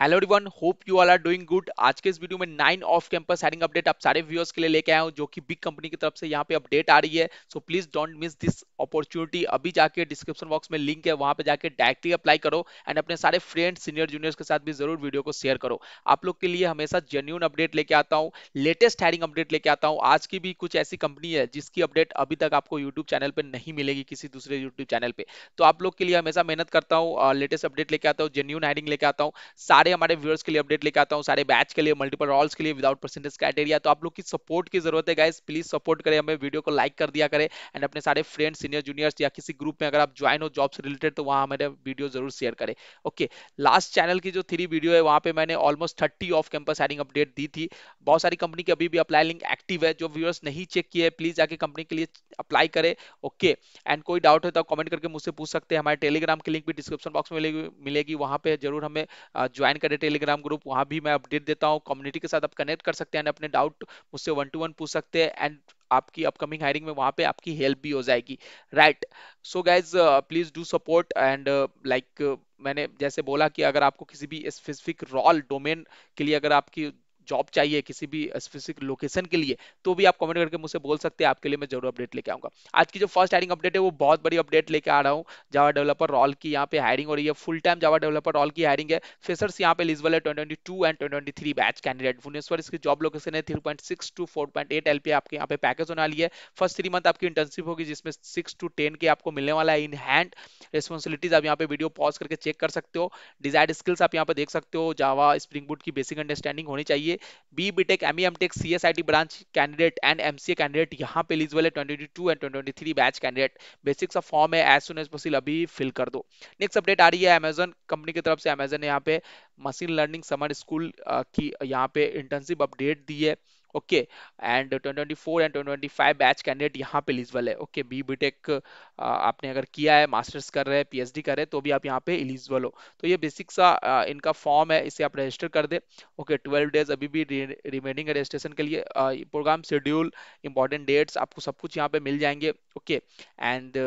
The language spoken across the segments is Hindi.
hello everyone hope you all are doing good आज के इस वीडियो में nine off campus hiring update आप सारे व्यूअर्स के लिए लेके आया हूं जो कि बिग कंपनी की तरफ से यहाँ पे अपडेट आ रही है so please don't miss this opportunity अभी जाके डिस्क्रिप्शन बॉक्स में लिंक है वहां पे जाके डायरेक्टली अप्लाई करो एंड अपने सारे फ्रेंड्स सीनियर जूनियर्स के साथ भी जरूर वीडियो को शेयर करो आप लोग के लिए हमेशा जेन्यून अपडेट लेके आता हूँ लेटेस्ट हायरिंग अपडेट लेके आता हूँ आज की भी कुछ ऐसी कंपनी है जिसकी अपडेट अभी तक आपको यूट्यूब चैनल पर नहीं मिलेगी किसी दूसरे यूट्यूब चैनल पर तो आप लोग के लिए हमेशा मेहनत करता हूँ लेटेस्ट अपडेट लेके आता हूँ जेन्यून हायरिंग लेके आता हूँ सारे हमारे व्यूअर्स के लिए अपडेट लेकर आता हूँ सारे बैच के लिए मल्टीपल रॉल्स के लिए विदाउट परसेंटेज क्राइटेरिया तो आप लोग की सपोर्ट की जरूरत है गाइज प्लीज सपोर्ट करें हमें वीडियो को लाइक कर दिया करें एंड अपने सारे फ्रेंड्स सीनियर जूनियर्स या किसी ग्रुप में अगर आप ज्वाइन हो जॉब से रिलेटेड तो वहाँ हमारे वीडियो जरूर शेयर करें ओके लास्ट चैनल की जो थ्री वीडियो है वहाँ पे मैंने almost thirty off campus hiring update दी थी बहुत सारी कंपनी की अभी भी अप्लाई लिंक एक्टिव है जो व्यूअर्स नहीं चेक किए प्लीज जाके कंपनी के लिए अप्लाई करें ओके एंड कोई डाउट है तो कमेंट करके मुझसे पूछ सकते हैं हमारे टेलीग्राम की लिंक भी डिस्क्रिप्शन बॉक्स में मिलेगी वहाँ पे जरूर हमें ज्वाइन ज्वाइन करें टेलीग्राम ग्रुप वहां भी मैं अपडेट देता हूँ कम्युनिटी के साथ आप कनेक्ट कर सकते हैं अपने डाउट मुझसे वन टू वन पूछ सकते हैं एंड आपकी अपकमिंग हायरिंग में वहां पे आपकी हेल्प भी हो जाएगी right so guys please do support and like मैंने जैसे बोला कि अगर आपको किसी भी स्पेसिफिक रोल डोमेन के लिए अगर आपकी जॉब चाहिए किसी भी स्पेसिफिक लोकेशन के लिए तो भी आप कमेंट करके मुझसे बोल सकते हैं आपके लिए मैं जरूर अपडेट लेके आऊंगा आज की जो फर्स्ट हायरिंग अपडेट है वो बहुत बड़ी अपडेट लेके आ रहा हूँ जावा डेवलपर रॉल की यहाँ पे हायरिंग हो रही है full time Java developer role की हायरिंग है फेसर्स यहाँ पे लिजबल है twenty and twenty batch candidate Bhubaneswar इसकी जॉब लोकेशन है थ्री टू फोर पॉइंट आपके यहाँ पे पैकेज होना वाली है फर्स्ट थ्री मंथ आपकी इंटर्नशिप होगी जिसमें सिक्स टू टेन के आपको मिलने वाला है इन हैंड रिस्पॉन्सिबिलिटीज आप यहाँ पे वीडियो पॉज करके चेक कर सकते हो डिजायर स्किल्स आप यहाँ पे देख सकते हो जावा स्प्रिंग बुट की बेसिक अंडरस्टैंडिंग होनी चाहिए चाहिए B BTech M E MTech C S I T branch candidate and M C A candidate यहाँ पे एलिजिबल है twenty two and twenty three batch candidate basics of form है एज सुन एज पॉसिबल अभी फिल कर दो नेक्स्ट अपडेट आ रही है अमेजन कंपनी की तरफ से अमेजन ने यहाँ पे मशीन लर्निंग समर स्कूल की यहाँ पे इंटर्नशिप अपडेट दी है okay and 2024 and 2025 batch candidate यहाँ पे एलिजिबल है ओके बी बी टेक आपने अगर किया है मास्टर्स कर रहे हैं पीएचडी कर रहे हैं तो भी आप यहाँ पे एलिजिबल हो तो ये बेसिक सा uh, इनका फॉर्म है इसे आप रजिस्टर कर दे ओके ट्वेल्व डेज अभी भी रिमेनिंग रजिस्ट्रेशन के लिए प्रोग्राम शेड्यूल इंपॉर्टेंट डेट्स आपको सब कुछ यहाँ पे मिल जाएंगे ओके एंड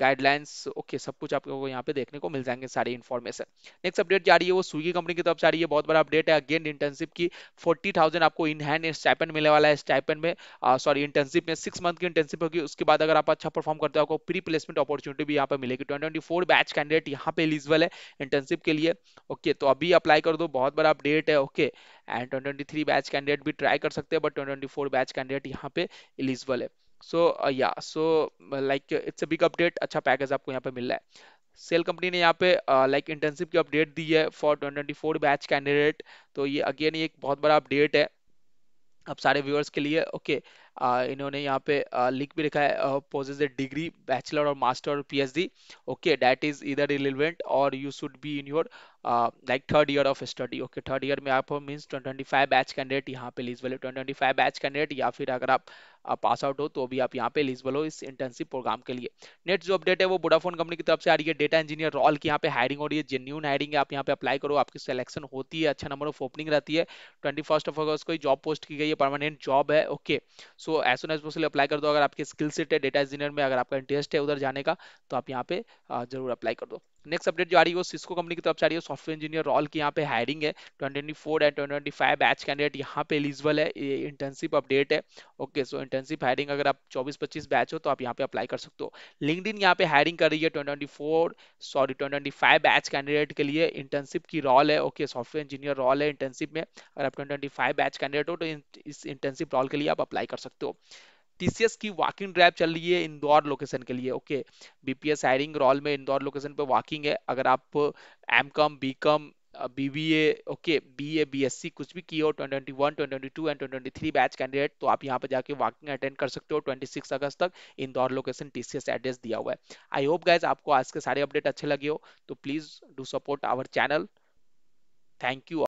गाइडलाइंस ओके सब कुछ आपको यहाँ पे देखने को मिल जाएंगे सारी इन्फॉर्मेशन नेक्स्ट अपडेट जा रही है वो स्विगी कंपनी की तरफ जा रही है बहुत बड़ा अपडेट है अगेन इंटर्नशिप की फोर्टी थाउजेंड आपको इन हैंड स्टाइपेंड मिलने वाला है स्टाइपेंड में सॉरी uh, इंटर्नशिप में सिक्स मंथ की इंटर्नशिप होगी उसके बाद अगर आप अच्छा परफॉर्म करते हो आपको प्री प्लेसमेंट अपॉर्चुनिटी भी यहाँ पे मिलेगी ट्वेंटी बैच कैंडिडेट यहाँ पे एलिजिबल है इंटर्नशिप के लिए ओके okay, तो अभी अप्लाई कर दो बहुत बड़ा अपडेट है okay and twenty batch candidate भी ट्राई कर सकते हैं बट ट्वेंटी बैच कैंडिडेट यहाँ पे एलिजिबल है सो या so like it's a big update अच्छा पैकेज आपको यहाँ पे मिल रहा है सेल कंपनी ने यहाँ पे लाइक uh, इंटर्नशिप like की अपडेट दी है for twenty four batch candidate तो ये अगेन ये एक बहुत बड़ा अपडेट है अब सारे व्यूअर्स के लिए ओके okay, uh, इन्होंने यहाँ पे uh, लिख भी रखा है पोजेज डिग्री बैचलर और मास्टर और पीएचडी ओके डैट इज इधर रिलेवेंट और you should be in your like third year of study okay third year में आप means twenty five batch candidate यहाँ पे एलिजिबल है ट्वेंटी फाइव बैच कैंडिडेट या फिर अगर आप पास uh, आउट हो तो भी आप यहाँ पे एलिजिबल हो इस इंटर्नशिप प्रोग्राम के लिए नेक्स्ट जो अपडेट है वो बोडाफोन कंपनी की तरफ से आ रही है डेटा इंजीनियर रॉल की यहाँ पे हायरिंग हो रही है जेन्यून हायरिंग है आप यहाँ पे अप्लाई करो आपकी सिलेक्शन होती है अच्छा नंबर ऑफ ओपनिंग रहती है ट्वेंटी फर्स्ट ऑफ अगस्त को जॉब पोस्ट की गई है परमानेंट जॉब है okay so as soon as possible apply कर दो अगर आपकी स्किल सेट है डेटा इंजीनियर में अगर आपका इंटरेस्ट है उधर जाने का तो आप यहाँ पे uh, जरूर अप्लाई कर दो नेक्स्ट अपडेट जो आ रही है वो सिस्को कंपनी की तरफ से आ रही है सॉफ्टवेयर इंजीनियर रोल की यहाँ पे हायरिंग है 2024 एंड फाइव बैच कैंडिडेट यहाँ पे एलिजिबल है ये इंटर्नशिप अपडेट है ओके सो इंटर्नशिप हायरिंग अगर आप 24-25 बैच हो तो आप यहाँ पे अप्लाई कर सकते हो लिंकड यहाँ पे हायरिंग कर रही है twenty sorry twenty batch candidate के लिए इंटर्नशिप की रॉल है ओके सॉफ्टवेयर इंजीनियर रॉल है इंटर्नशिप में अगर आप ट्वेंटी बैच कैंडिडेट हो तो इस इंटर्नशिप रॉल के लिए आप अप्लाई कर सकते हो टीसीएस की वॉकिंग ड्राइव चल रही है इंदौर लोकेशन के लिए ओके बीपीएस हायरिंग रोल में इंदौर लोकेशन पे वॉकिंग है अगर आप MCom BCom BBA okay S C कुछ भी किया हो twenty two and three batch candidate तो आप यहाँ पे जाके वॉकिंग अटेंड कर सकते हो ट्वेंटी सिक्स अगस्त तक इंदौर लोकेशन टीसीएस एड्रेस दिया हुआ है आई होप गाइज आपको आज के सारे अपडेट अच्छे लगे हो तो please do support our channel thank you